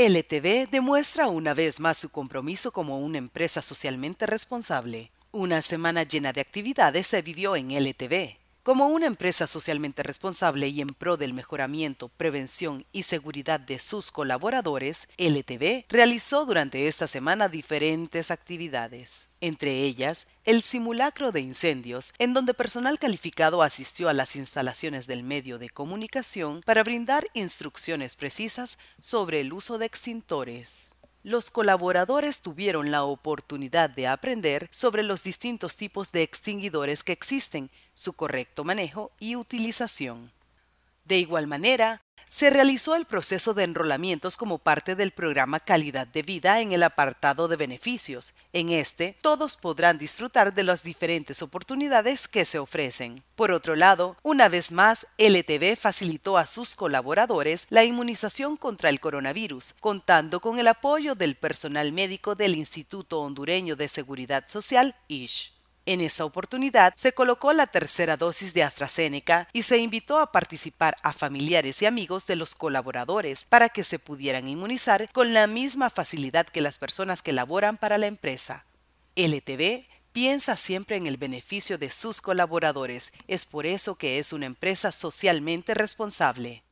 LTV demuestra una vez más su compromiso como una empresa socialmente responsable. Una semana llena de actividades se vivió en LTV. Como una empresa socialmente responsable y en pro del mejoramiento, prevención y seguridad de sus colaboradores, LTV realizó durante esta semana diferentes actividades. Entre ellas, el simulacro de incendios, en donde personal calificado asistió a las instalaciones del medio de comunicación para brindar instrucciones precisas sobre el uso de extintores los colaboradores tuvieron la oportunidad de aprender sobre los distintos tipos de extinguidores que existen, su correcto manejo y utilización. De igual manera, se realizó el proceso de enrolamientos como parte del programa Calidad de Vida en el apartado de beneficios. En este, todos podrán disfrutar de las diferentes oportunidades que se ofrecen. Por otro lado, una vez más, LTV facilitó a sus colaboradores la inmunización contra el coronavirus, contando con el apoyo del personal médico del Instituto Hondureño de Seguridad Social, ISH. En esa oportunidad se colocó la tercera dosis de AstraZeneca y se invitó a participar a familiares y amigos de los colaboradores para que se pudieran inmunizar con la misma facilidad que las personas que laboran para la empresa. LTV piensa siempre en el beneficio de sus colaboradores, es por eso que es una empresa socialmente responsable.